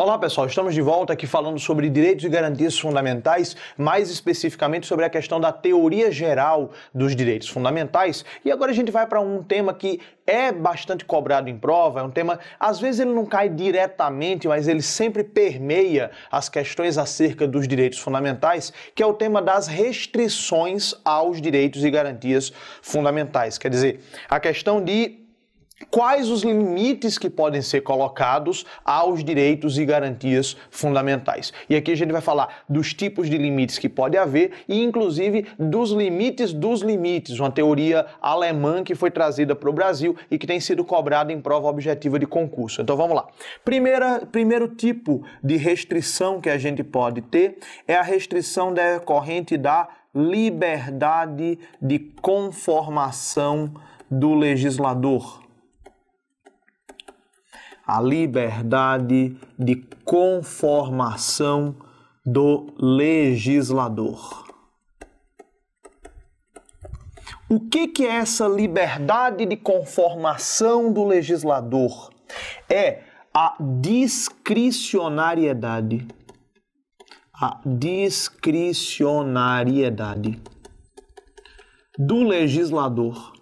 Olá pessoal, estamos de volta aqui falando sobre direitos e garantias fundamentais, mais especificamente sobre a questão da teoria geral dos direitos fundamentais. E agora a gente vai para um tema que é bastante cobrado em prova, é um tema, às vezes ele não cai diretamente, mas ele sempre permeia as questões acerca dos direitos fundamentais, que é o tema das restrições aos direitos e garantias fundamentais. Quer dizer, a questão de quais os limites que podem ser colocados aos direitos e garantias fundamentais. E aqui a gente vai falar dos tipos de limites que pode haver e inclusive dos limites dos limites, uma teoria alemã que foi trazida para o Brasil e que tem sido cobrada em prova objetiva de concurso. Então vamos lá. Primeira, primeiro tipo de restrição que a gente pode ter é a restrição decorrente da liberdade de conformação do legislador a liberdade de conformação do legislador. O que, que é essa liberdade de conformação do legislador? É a discricionariedade. A discricionariedade do legislador.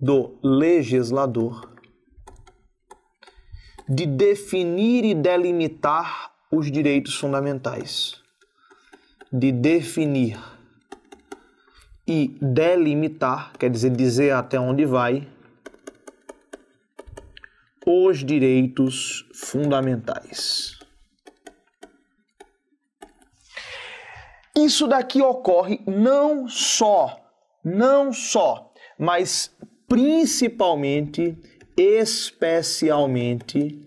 Do legislador de definir e delimitar os direitos fundamentais. De definir e delimitar, quer dizer, dizer até onde vai, os direitos fundamentais. Isso daqui ocorre não só, não só, mas principalmente especialmente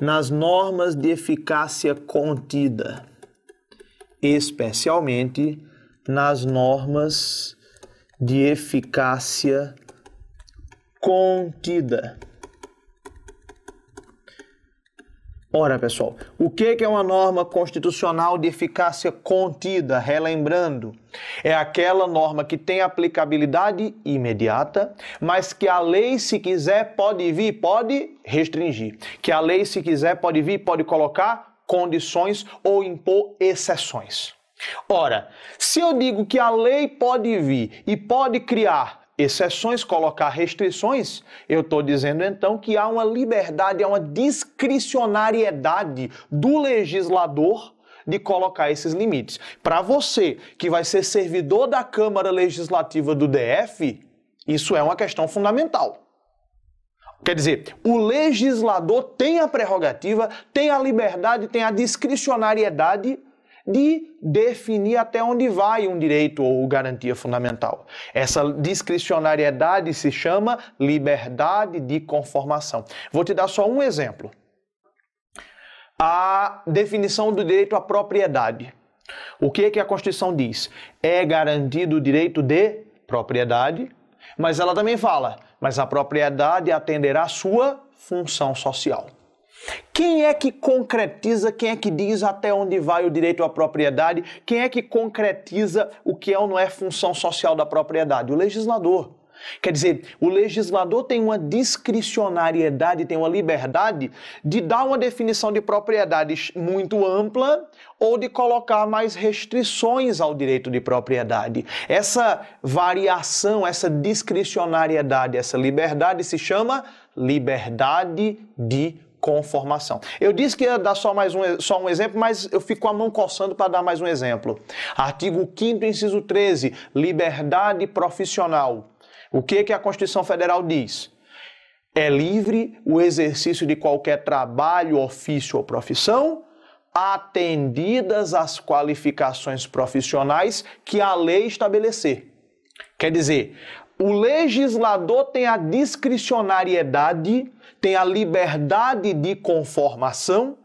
nas normas de eficácia contida, especialmente nas normas de eficácia contida. Ora, pessoal, o é que é uma norma constitucional de eficácia contida? Relembrando, é aquela norma que tem aplicabilidade imediata, mas que a lei, se quiser, pode vir, pode restringir. Que a lei, se quiser, pode vir, pode colocar condições ou impor exceções. Ora, se eu digo que a lei pode vir e pode criar exceções, colocar restrições, eu estou dizendo então que há uma liberdade, há uma discricionariedade do legislador de colocar esses limites. Para você que vai ser servidor da Câmara Legislativa do DF, isso é uma questão fundamental. Quer dizer, o legislador tem a prerrogativa, tem a liberdade, tem a discricionariedade de definir até onde vai um direito ou garantia fundamental. Essa discricionariedade se chama liberdade de conformação. Vou te dar só um exemplo. A definição do direito à propriedade. O que, é que a Constituição diz? É garantido o direito de propriedade, mas ela também fala, mas a propriedade atenderá sua função social. Quem é que concretiza, quem é que diz até onde vai o direito à propriedade? Quem é que concretiza o que é ou não é função social da propriedade? O legislador. Quer dizer, o legislador tem uma discricionariedade, tem uma liberdade de dar uma definição de propriedade muito ampla ou de colocar mais restrições ao direito de propriedade. Essa variação, essa discricionariedade, essa liberdade se chama liberdade de conformação. Eu disse que ia dar só mais um, só um exemplo, mas eu fico com a mão coçando para dar mais um exemplo. Artigo 5 inciso 13, liberdade profissional. O que, que a Constituição Federal diz? É livre o exercício de qualquer trabalho, ofício ou profissão, atendidas as qualificações profissionais que a lei estabelecer. Quer dizer, o legislador tem a discricionariedade tem a liberdade de conformação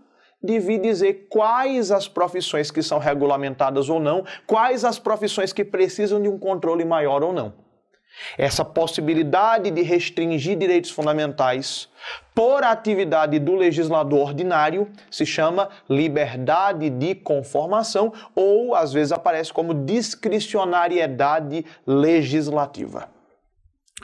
de vir dizer quais as profissões que são regulamentadas ou não, quais as profissões que precisam de um controle maior ou não. Essa possibilidade de restringir direitos fundamentais por atividade do legislador ordinário se chama liberdade de conformação ou às vezes aparece como discricionariedade legislativa.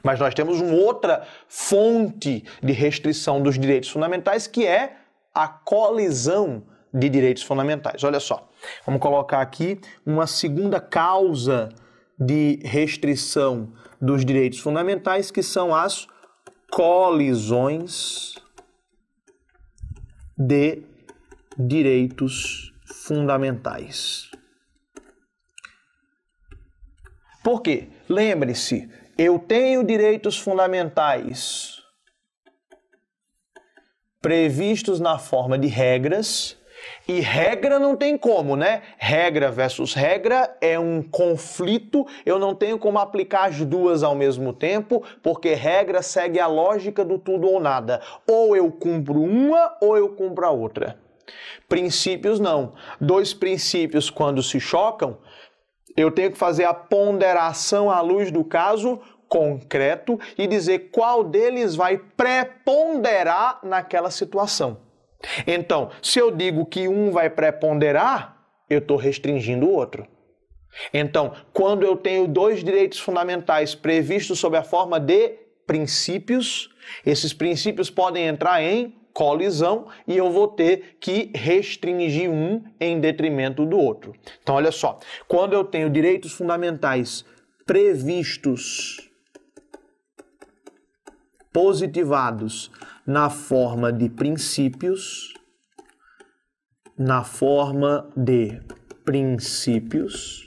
Mas nós temos uma outra fonte de restrição dos direitos fundamentais que é a colisão de direitos fundamentais. Olha só, vamos colocar aqui uma segunda causa de restrição dos direitos fundamentais que são as colisões de direitos fundamentais. Por quê? Lembre-se, eu tenho direitos fundamentais previstos na forma de regras. E regra não tem como, né? Regra versus regra é um conflito. Eu não tenho como aplicar as duas ao mesmo tempo, porque regra segue a lógica do tudo ou nada. Ou eu cumpro uma ou eu cumpro a outra. Princípios não. Dois princípios, quando se chocam, eu tenho que fazer a ponderação à luz do caso concreto e dizer qual deles vai preponderar naquela situação. Então, se eu digo que um vai preponderar, eu estou restringindo o outro. Então, quando eu tenho dois direitos fundamentais previstos sob a forma de princípios, esses princípios podem entrar em colisão e eu vou ter que restringir um em detrimento do outro. Então, olha só, quando eu tenho direitos fundamentais previstos, positivados na forma de princípios, na forma de princípios.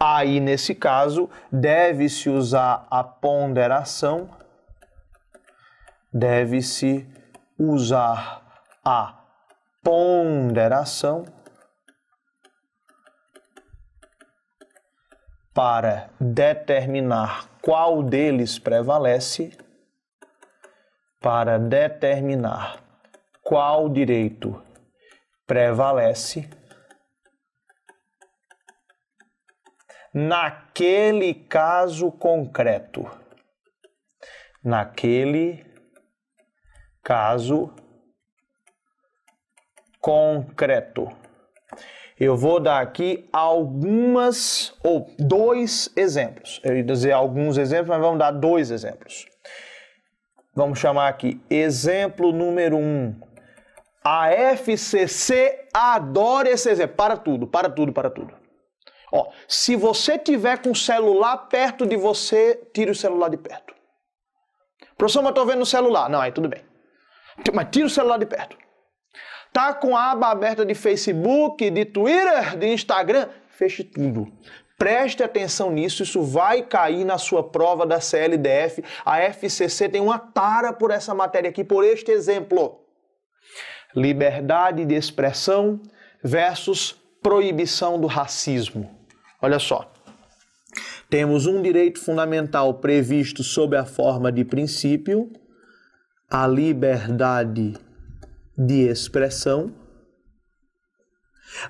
Aí, nesse caso, deve-se usar a ponderação deve-se usar a ponderação para determinar qual deles prevalece, para determinar qual direito prevalece naquele caso concreto. Naquele caso concreto. Eu vou dar aqui algumas ou dois exemplos. Eu ia dizer alguns exemplos, mas vamos dar dois exemplos. Vamos chamar aqui exemplo número um. A FCC adora esse exemplo. Para tudo, para tudo, para tudo. Ó, se você tiver com o celular perto de você, tire o celular de perto. Professor, mas eu estou vendo o celular. Não, aí tudo bem. Então, mas tira o celular de perto. Tá com a aba aberta de Facebook, de Twitter, de Instagram? Feche tudo. Preste atenção nisso, isso vai cair na sua prova da CLDF. A FCC tem uma tara por essa matéria aqui, por este exemplo. Liberdade de expressão versus proibição do racismo. Olha só. Temos um direito fundamental previsto sob a forma de princípio, a liberdade de expressão,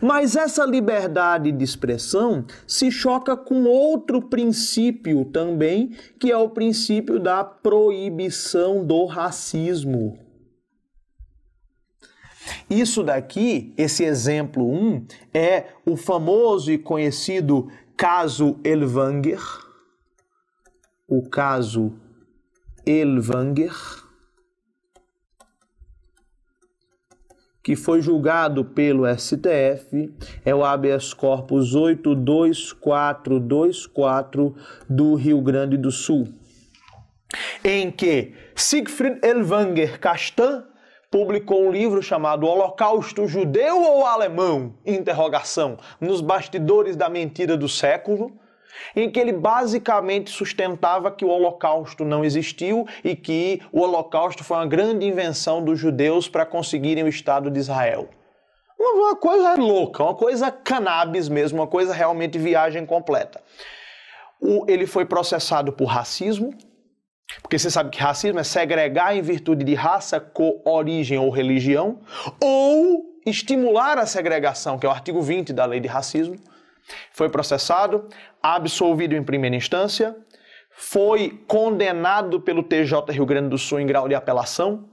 mas essa liberdade de expressão se choca com outro princípio também, que é o princípio da proibição do racismo. Isso daqui, esse exemplo 1, um, é o famoso e conhecido caso Elvanger. O caso Elvanger que foi julgado pelo STF, é o habeas corpus 82424 do Rio Grande do Sul, em que Siegfried Elwanger Castan publicou um livro chamado Holocausto Judeu ou Alemão? nos bastidores da mentira do século, em que ele basicamente sustentava que o Holocausto não existiu e que o Holocausto foi uma grande invenção dos judeus para conseguirem o Estado de Israel. Uma coisa louca, uma coisa cannabis mesmo, uma coisa realmente viagem completa. ele foi processado por racismo, porque você sabe que racismo é segregar em virtude de raça, cor, origem ou religião, ou estimular a segregação, que é o artigo 20 da lei de racismo. Foi processado, absolvido em primeira instância, foi condenado pelo TJ Rio Grande do Sul em grau de apelação,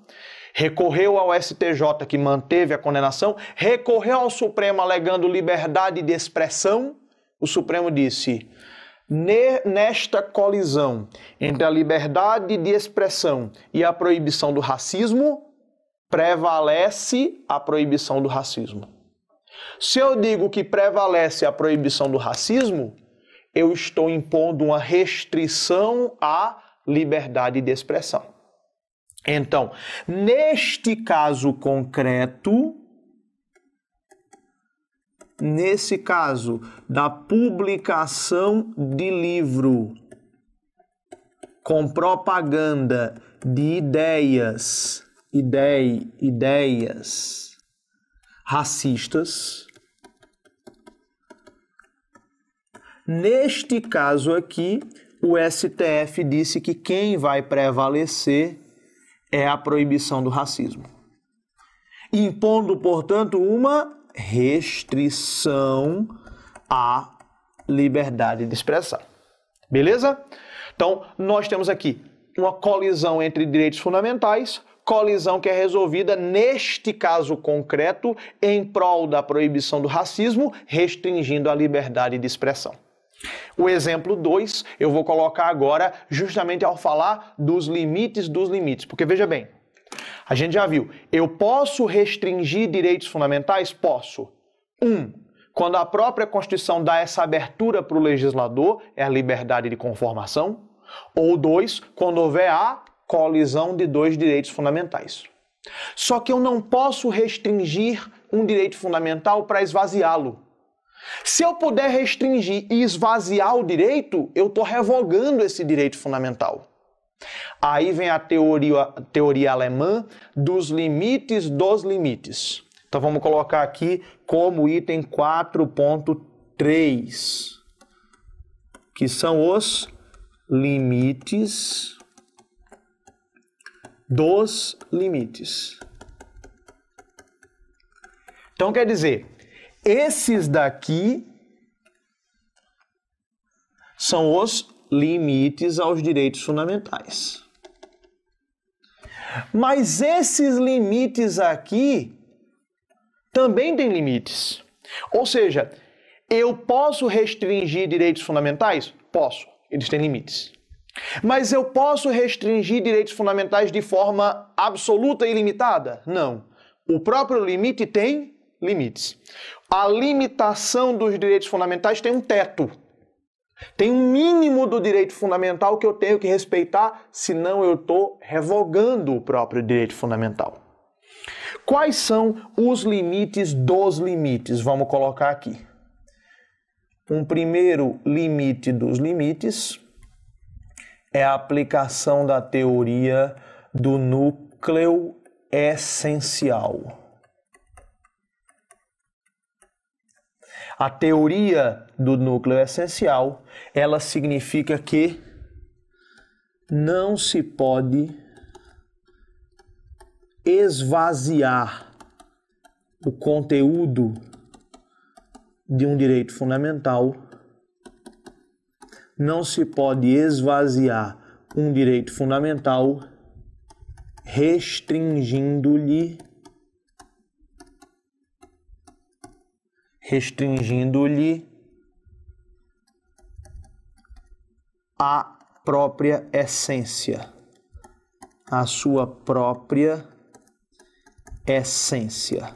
recorreu ao STJ que manteve a condenação, recorreu ao Supremo alegando liberdade de expressão. O Supremo disse: nesta colisão entre a liberdade de expressão e a proibição do racismo, prevalece a proibição do racismo. Se eu digo que prevalece a proibição do racismo, eu estou impondo uma restrição à liberdade de expressão. Então, neste caso concreto, nesse caso da publicação de livro com propaganda de ideias, idei, ideias racistas. Neste caso aqui, o STF disse que quem vai prevalecer é a proibição do racismo, impondo, portanto, uma restrição à liberdade de expressão. Beleza? Então, nós temos aqui uma colisão entre direitos fundamentais, colisão que é resolvida neste caso concreto em prol da proibição do racismo, restringindo a liberdade de expressão. O exemplo 2 eu vou colocar agora justamente ao falar dos limites dos limites, porque veja bem, a gente já viu, eu posso restringir direitos fundamentais? Posso. Um, quando a própria Constituição dá essa abertura para o legislador, é a liberdade de conformação. Ou dois, quando houver a colisão de dois direitos fundamentais. Só que eu não posso restringir um direito fundamental para esvaziá-lo. Se eu puder restringir e esvaziar o direito, eu estou revogando esse direito fundamental. Aí vem a teoria, a teoria alemã dos limites dos limites. Então vamos colocar aqui como item 4.3, que são os limites dos limites. Então quer dizer, esses daqui são os limites aos direitos fundamentais. Mas esses limites aqui também têm limites. Ou seja, eu posso restringir direitos fundamentais? Posso, eles têm limites. Mas eu posso restringir direitos fundamentais de forma absoluta e limitada? Não. O próprio limite tem limites. A limitação dos direitos fundamentais tem um teto. Tem um mínimo do direito fundamental que eu tenho que respeitar, senão eu estou revogando o próprio direito fundamental. Quais são os limites dos limites? Vamos colocar aqui. Um primeiro limite dos limites é a aplicação da teoria do núcleo essencial. A teoria do núcleo essencial, ela significa que não se pode esvaziar o conteúdo de um direito fundamental não se pode esvaziar um direito fundamental restringindo-lhe restringindo-lhe a própria essência, a sua própria essência.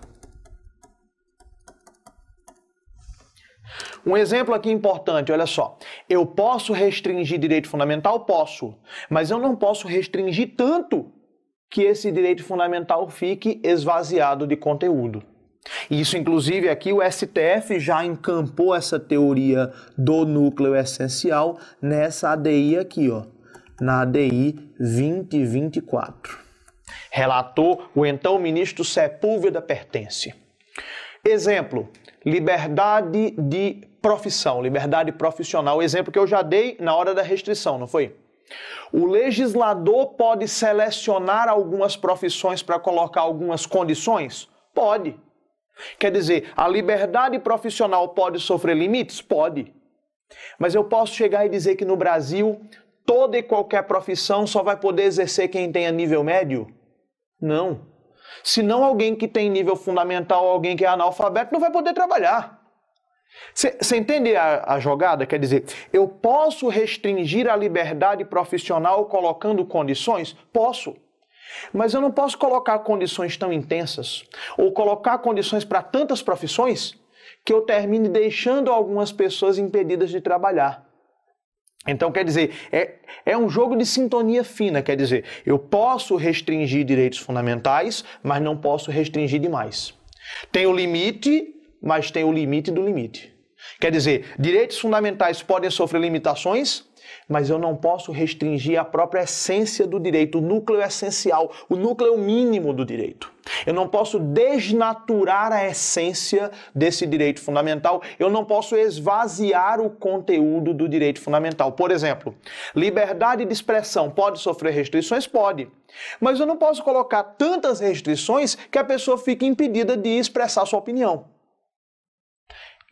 Um exemplo aqui importante, olha só. Eu posso restringir direito fundamental? Posso. Mas eu não posso restringir tanto que esse direito fundamental fique esvaziado de conteúdo. Isso, inclusive, aqui o STF já encampou essa teoria do núcleo essencial nessa ADI aqui, ó, na ADI 2024. Relatou o então ministro Sepúlveda Pertence. Exemplo: liberdade de profissão, liberdade profissional, exemplo que eu já dei na hora da restrição, não foi? O legislador pode selecionar algumas profissões para colocar algumas condições? Pode. Quer dizer, a liberdade profissional pode sofrer limites? Pode. Mas eu posso chegar e dizer que no Brasil toda e qualquer profissão só vai poder exercer quem tenha nível médio? Não. Se não alguém que tem nível fundamental ou alguém que é analfabeto não vai poder trabalhar. Você entende a, a, jogada? Quer dizer, eu posso restringir a liberdade profissional colocando condições? Posso. Mas eu não posso colocar condições tão intensas ou colocar condições para tantas profissões que eu termine deixando algumas pessoas impedidas de trabalhar. Então, quer dizer, é, é um jogo de sintonia fina. Quer dizer, eu posso restringir direitos fundamentais, mas não posso restringir demais. Tem o limite mas tem o limite do limite. Quer dizer, direitos fundamentais podem sofrer limitações, mas eu não posso restringir a própria essência do direito, o núcleo essencial, o núcleo mínimo do direito. Eu não posso desnaturar a essência desse direito fundamental, eu não posso esvaziar o conteúdo do direito fundamental. Por exemplo, liberdade de expressão pode sofrer restrições? Pode. Mas eu não posso colocar tantas restrições que a pessoa fique impedida de expressar sua opinião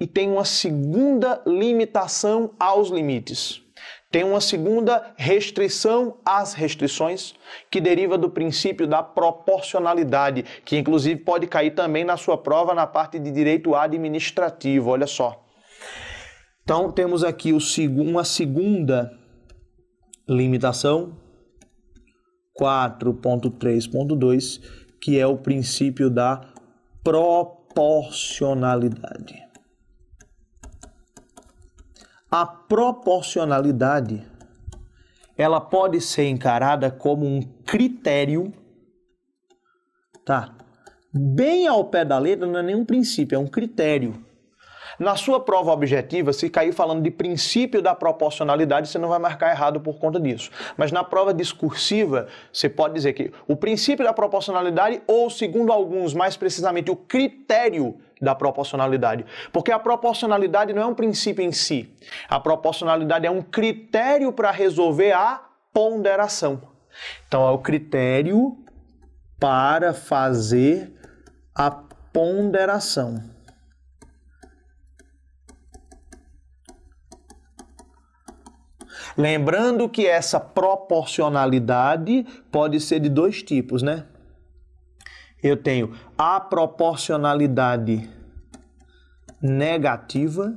e tem uma segunda limitação aos limites. Tem uma segunda restrição às restrições, que deriva do princípio da proporcionalidade, que inclusive pode cair também na sua prova na parte de direito administrativo, olha só. Então temos aqui uma segunda limitação, 4.3.2, que é o princípio da proporcionalidade. A proporcionalidade ela pode ser encarada como um critério, tá? Bem ao pé da letra não é nenhum princípio, é um critério na sua prova objetiva, se cair falando de princípio da proporcionalidade, você não vai marcar errado por conta disso. Mas na prova discursiva, você pode dizer que o princípio da proporcionalidade, ou segundo alguns, mais precisamente, o critério da proporcionalidade. Porque a proporcionalidade não é um princípio em si. A proporcionalidade é um critério para resolver a ponderação. Então, é o critério para fazer a ponderação. Lembrando que essa proporcionalidade pode ser de dois tipos, né? Eu tenho a proporcionalidade negativa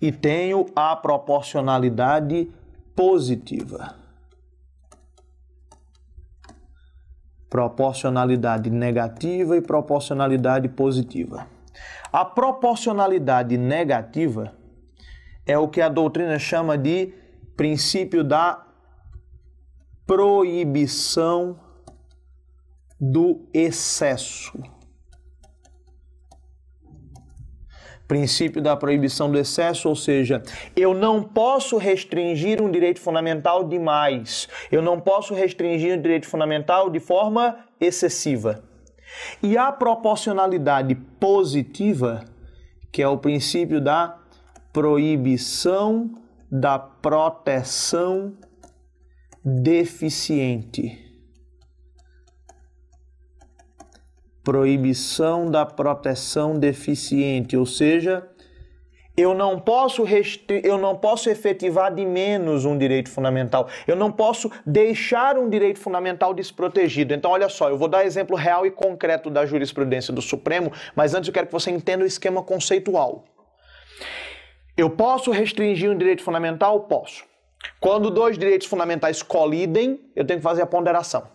e tenho a proporcionalidade positiva. Proporcionalidade negativa e proporcionalidade positiva. A proporcionalidade negativa é o que a doutrina chama de princípio da proibição do excesso. Princípio da proibição do excesso, ou seja, eu não posso restringir um direito fundamental demais. Eu não posso restringir um direito fundamental de forma excessiva. E a proporcionalidade positiva, que é o princípio da proibição da proteção deficiente. Proibição da proteção deficiente, ou seja, eu não posso restri... eu não posso efetivar de menos um direito fundamental. Eu não posso deixar um direito fundamental desprotegido. Então, olha só, eu vou dar exemplo real e concreto da jurisprudência do Supremo, mas antes eu quero que você entenda o esquema conceitual. Eu posso restringir um direito fundamental? Posso. Quando dois direitos fundamentais colidem, eu tenho que fazer a ponderação.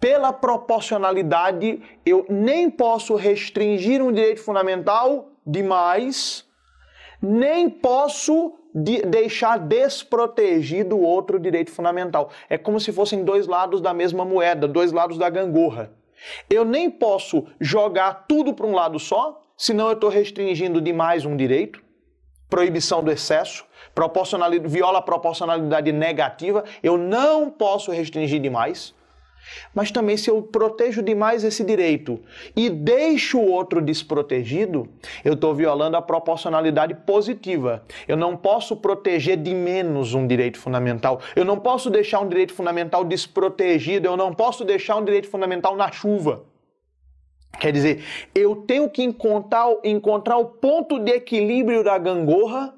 Pela proporcionalidade, eu nem posso restringir um direito fundamental demais nem posso de deixar desprotegido o outro direito fundamental. É como se fossem dois lados da mesma moeda, dois lados da gangorra. Eu nem posso jogar tudo para um lado só, senão eu estou restringindo demais um direito. Proibição do excesso, proporcionalidade, viola a proporcionalidade negativa. Eu não posso restringir demais. Mas também, se eu protejo demais esse direito e deixo o outro desprotegido, eu estou violando a proporcionalidade positiva. Eu não posso proteger de menos um direito fundamental. Eu não posso deixar um direito fundamental desprotegido. Eu não posso deixar um direito fundamental na chuva. Quer dizer, eu tenho que encontrar, encontrar o ponto de equilíbrio da gangorra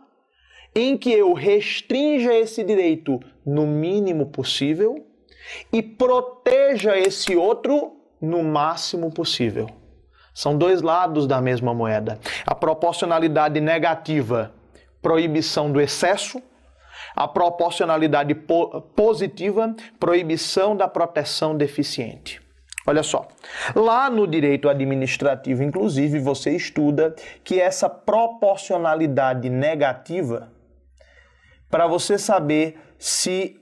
em que eu restrinja esse direito no mínimo possível e proteja esse outro no máximo possível. São dois lados da mesma moeda. A proporcionalidade negativa, proibição do excesso, a proporcionalidade po positiva, proibição da proteção deficiente. Olha só, lá no direito administrativo, inclusive, você estuda que essa proporcionalidade negativa, para você saber se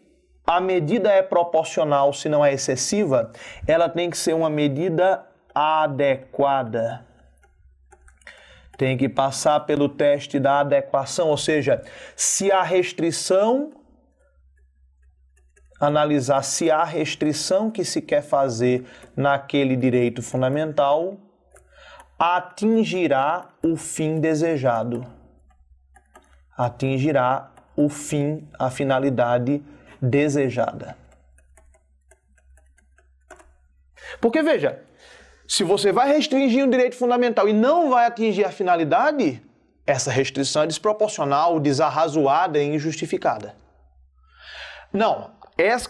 a medida é proporcional, se não é excessiva, ela tem que ser uma medida adequada. Tem que passar pelo teste da adequação, ou seja, se a restrição analisar se a restrição que se quer fazer naquele direito fundamental atingirá o fim desejado. Atingirá o fim, a finalidade desejada desejada. Porque veja, se você vai restringir um direito fundamental e não vai atingir a finalidade, essa restrição é desproporcional, desarrazoada e injustificada. Não,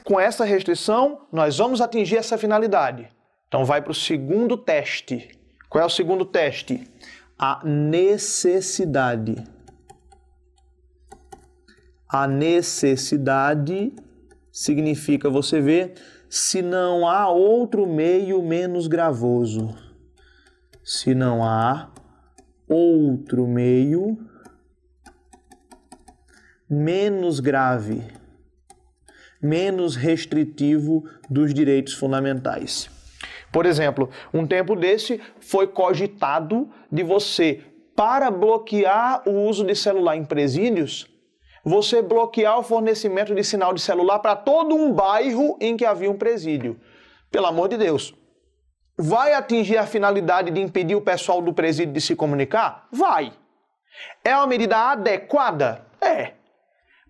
com essa restrição nós vamos atingir essa finalidade. Então vai para o segundo teste. Qual é o segundo teste? A necessidade. A necessidade significa você ver se não há outro meio menos gravoso. Se não há outro meio menos grave, menos restritivo dos direitos fundamentais. Por exemplo, um tempo desse foi cogitado de você, para bloquear o uso de celular em presídios, você bloquear o fornecimento de sinal de celular para todo um bairro em que havia um presídio. Pelo amor de Deus. Vai atingir a finalidade de impedir o pessoal do presídio de se comunicar? Vai. É uma medida adequada? É.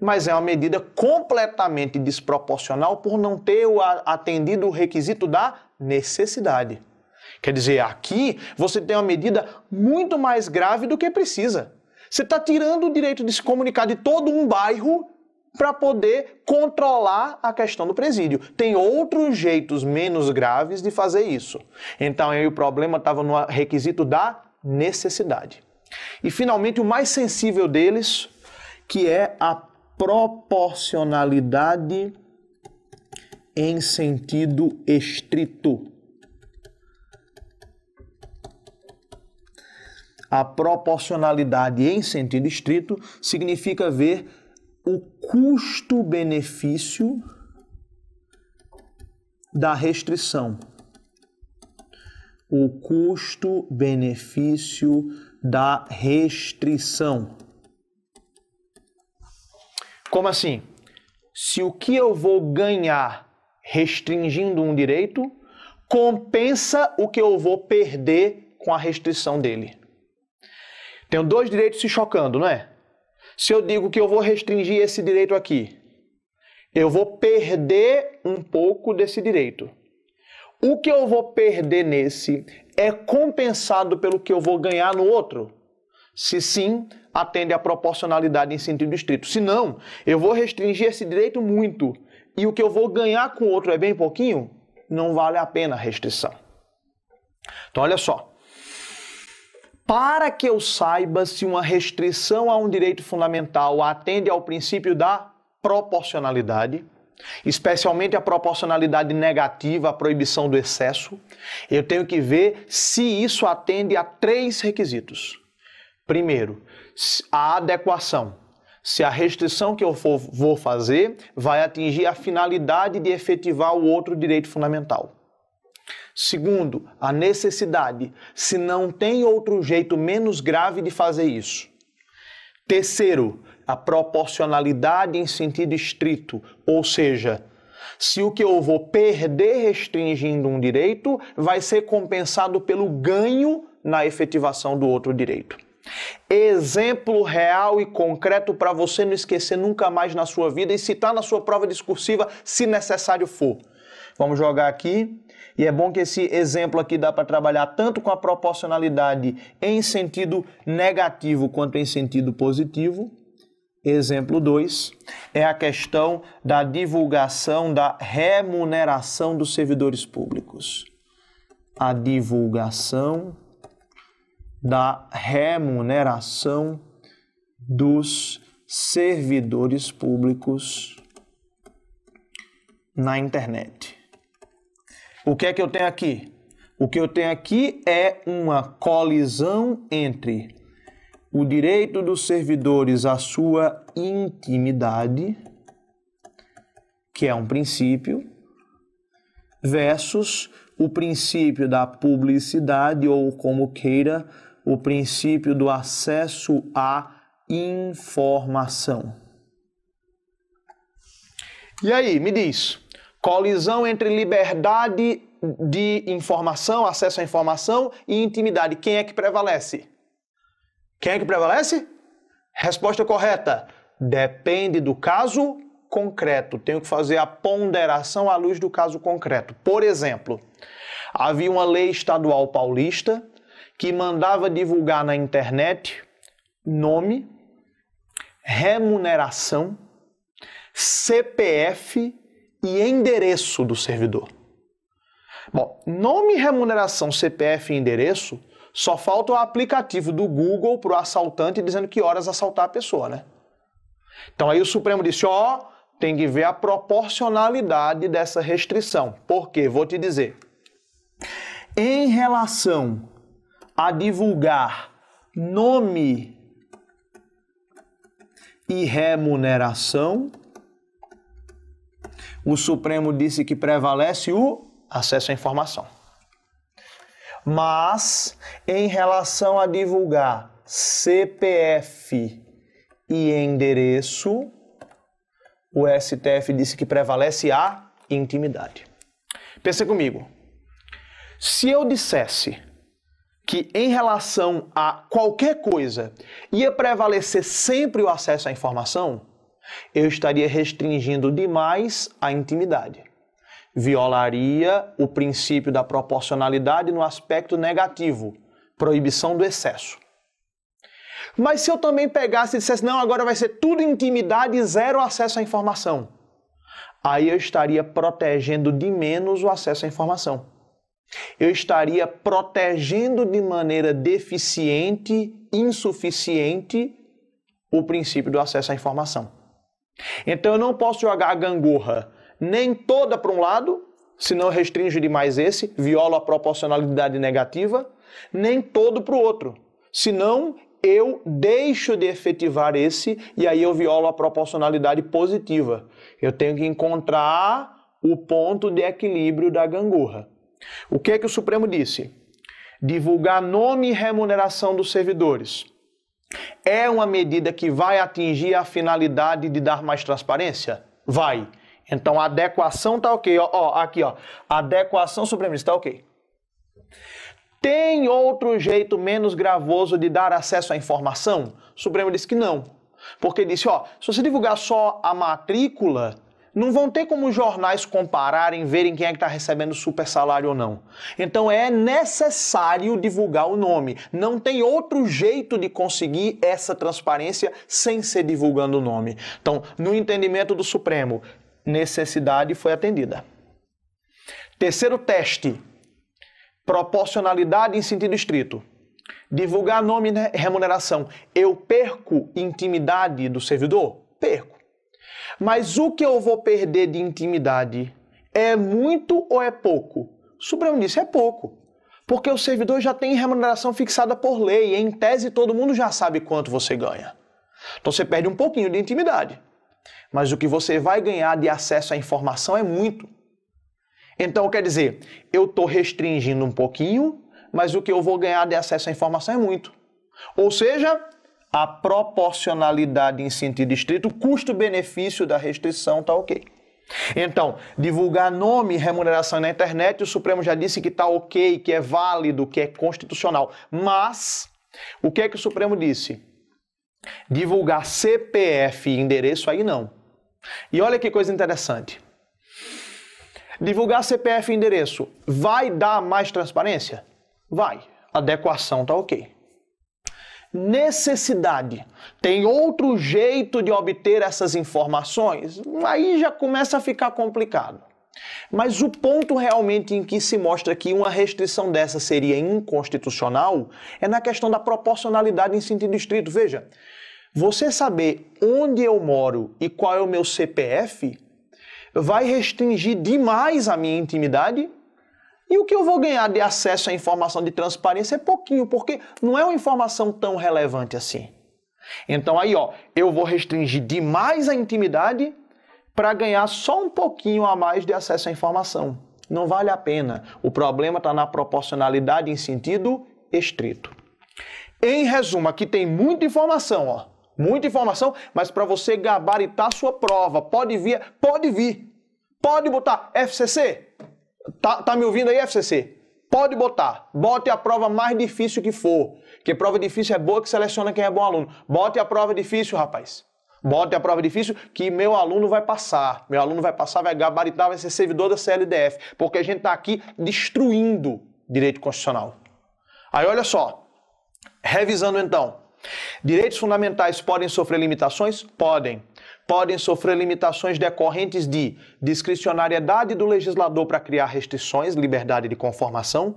Mas é uma medida completamente desproporcional por não ter atendido o requisito da necessidade. Quer dizer, aqui você tem uma medida muito mais grave do que precisa. Você está tirando o direito de se comunicar de todo um bairro para poder controlar a questão do presídio. Tem outros jeitos menos graves de fazer isso. Então aí o problema estava no requisito da necessidade. E finalmente o mais sensível deles, que é a proporcionalidade em sentido estrito. a proporcionalidade em sentido estrito significa ver o custo-benefício da restrição. O custo-benefício da restrição. Como assim? Se o que eu vou ganhar restringindo um direito compensa o que eu vou perder com a restrição dele. Tenho dois direitos se chocando, não é? Se eu digo que eu vou restringir esse direito aqui, eu vou perder um pouco desse direito. O que eu vou perder nesse é compensado pelo que eu vou ganhar no outro? Se sim, atende à proporcionalidade em sentido estrito. Se não, eu vou restringir esse direito muito e o que eu vou ganhar com o outro é bem pouquinho, não vale a pena a restrição. Então, olha só para que eu saiba se uma restrição a um direito fundamental atende ao princípio da proporcionalidade, especialmente a proporcionalidade negativa, a proibição do excesso, eu tenho que ver se isso atende a três requisitos. Primeiro, a adequação. Se a restrição que eu for, vou fazer vai atingir a finalidade de efetivar o outro direito fundamental. Segundo, a necessidade, se não tem outro jeito menos grave de fazer isso. Terceiro, a proporcionalidade em sentido estrito, ou seja, se o que eu vou perder restringindo um direito vai ser compensado pelo ganho na efetivação do outro direito. Exemplo real e concreto para você não esquecer nunca mais na sua vida e citar na sua prova discursiva se necessário for. Vamos jogar aqui e é bom que esse exemplo aqui dá para trabalhar tanto com a proporcionalidade em sentido negativo quanto em sentido positivo. Exemplo 2 é a questão da divulgação da remuneração dos servidores públicos. A divulgação da remuneração dos servidores públicos na internet. O que é que eu tenho aqui? O que eu tenho aqui é uma colisão entre o direito dos servidores à sua intimidade, que é um princípio, versus o princípio da publicidade ou como queira, o princípio do acesso à informação. E aí, me diz, Colisão entre liberdade de informação, acesso à informação e intimidade. Quem é que prevalece? Quem é que prevalece? Resposta correta. Depende do caso concreto. Tenho que fazer a ponderação à luz do caso concreto. Por exemplo, havia uma lei estadual paulista que mandava divulgar na internet nome, remuneração, CPF e endereço do servidor. Bom, nome, remuneração, CPF e endereço só falta o aplicativo do Google para o assaltante dizendo que horas assaltar a pessoa, né? Então aí o Supremo disse: ó, oh, tem que ver a proporcionalidade dessa restrição. Por quê? Vou te dizer. Em relação a divulgar nome e remuneração, o Supremo disse que prevalece o acesso à informação. Mas, em relação a divulgar CPF e endereço, o STF disse que prevalece a intimidade. Pensa comigo. Se eu dissesse que em relação a qualquer coisa ia prevalecer sempre o acesso à informação, eu estaria restringindo demais a intimidade. Violaria o princípio da proporcionalidade no aspecto negativo, proibição do excesso. Mas se eu também pegasse e dissesse, não, agora vai ser tudo intimidade e zero acesso à informação, aí eu estaria protegendo de menos o acesso à informação. Eu estaria protegendo de maneira deficiente, insuficiente, o princípio do acesso à informação. Então eu não posso jogar a gangorra nem toda para um lado, senão restringe demais esse, viola a proporcionalidade negativa, nem todo para o outro, senão eu deixo de efetivar esse e aí eu violo a proporcionalidade positiva. Eu tenho que encontrar o ponto de equilíbrio da gangorra. O que é que o Supremo disse? Divulgar nome e remuneração dos servidores é uma medida que vai atingir a finalidade de dar mais transparência? Vai. Então a adequação está ok, ó, ó aqui ó, adequação Supremo está ok. Tem outro jeito menos gravoso de dar acesso à informação? O Supremo disse que não. Porque disse, ó, se você divulgar só a matrícula, não vão ter como os jornais compararem, verem quem é que está recebendo super salário ou não. Então é necessário divulgar o nome. Não tem outro jeito de conseguir essa transparência sem ser divulgando o nome. Então, no entendimento do Supremo, necessidade foi atendida. Terceiro teste: proporcionalidade em sentido estrito. Divulgar nome e remuneração. Eu perco intimidade do servidor? Perco. Mas o que eu vou perder de intimidade é muito ou é pouco? Supremo disse: é pouco. Porque o servidor já tem remuneração fixada por lei, e em tese todo mundo já sabe quanto você ganha. Então você perde um pouquinho de intimidade. Mas o que você vai ganhar de acesso à informação é muito. Então quer dizer, eu estou restringindo um pouquinho, mas o que eu vou ganhar de acesso à informação é muito. Ou seja, a proporcionalidade em sentido estrito, custo-benefício da restrição, tá ok. Então, divulgar nome e remuneração na internet, o Supremo já disse que tá ok, que é válido, que é constitucional. Mas, o que é que o Supremo disse? Divulgar CPF e endereço aí não. E olha que coisa interessante. Divulgar CPF e endereço vai dar mais transparência? Vai. Adequação tá ok necessidade. Tem outro jeito de obter essas informações? Aí já começa a ficar complicado. Mas o ponto realmente em que se mostra que uma restrição dessa seria inconstitucional é na questão da proporcionalidade em sentido estrito. Veja, você saber onde eu moro e qual é o meu CPF vai restringir demais a minha intimidade e o que eu vou ganhar de acesso à informação de transparência é pouquinho, porque não é uma informação tão relevante assim. Então aí, ó, eu vou restringir demais a intimidade para ganhar só um pouquinho a mais de acesso à informação. Não vale a pena. O problema está na proporcionalidade em sentido estrito. Em resumo, aqui tem muita informação, ó. Muita informação, mas para você gabaritar sua prova, pode vir, pode vir. Pode botar FCC, Tá, tá me ouvindo aí, FCC? Pode botar. Bote a prova mais difícil que for. Porque prova difícil é boa que seleciona quem é bom aluno. Bote a prova difícil, rapaz. Bote a prova difícil que meu aluno vai passar. Meu aluno vai passar, vai gabaritar, vai ser servidor da CLDF. Porque a gente está aqui destruindo direito constitucional. Aí olha só. Revisando então. Direitos fundamentais podem sofrer limitações? Podem podem sofrer limitações decorrentes de discricionariedade do legislador para criar restrições, liberdade de conformação,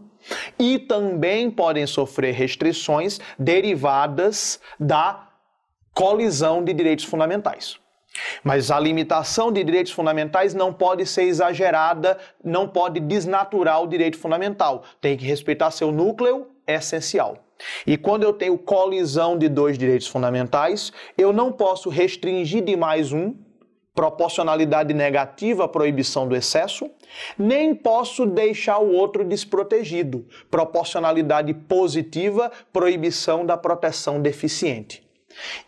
e também podem sofrer restrições derivadas da colisão de direitos fundamentais. Mas a limitação de direitos fundamentais não pode ser exagerada, não pode desnaturar o direito fundamental. Tem que respeitar seu núcleo essencial. E quando eu tenho colisão de dois direitos fundamentais, eu não posso restringir demais um, proporcionalidade negativa, proibição do excesso, nem posso deixar o outro desprotegido, proporcionalidade positiva, proibição da proteção deficiente.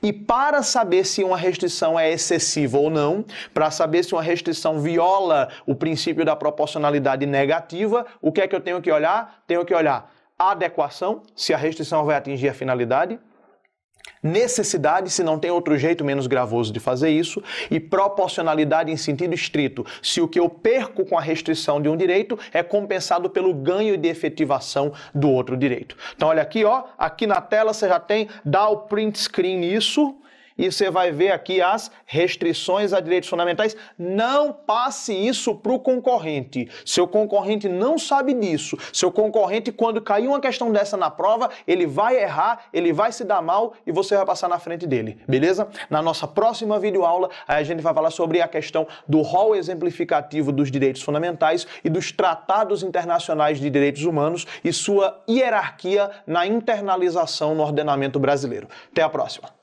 E para saber se uma restrição é excessiva ou não, para saber se uma restrição viola o princípio da proporcionalidade negativa, o que é que eu tenho que olhar? Tenho que olhar adequação, se a restrição vai atingir a finalidade, necessidade, se não tem outro jeito menos gravoso de fazer isso, e proporcionalidade em sentido estrito, se o que eu perco com a restrição de um direito é compensado pelo ganho de efetivação do outro direito. Então olha aqui, ó, aqui na tela você já tem, dá o print screen nisso, e você vai ver aqui as restrições a direitos fundamentais. Não passe isso para o concorrente. Seu concorrente não sabe disso. Seu concorrente, quando cair uma questão dessa na prova, ele vai errar, ele vai se dar mal e você vai passar na frente dele, beleza? Na nossa próxima videoaula, a gente vai falar sobre a questão do rol exemplificativo dos direitos fundamentais e dos tratados internacionais de direitos humanos e sua hierarquia na internalização no ordenamento brasileiro. Até a próxima!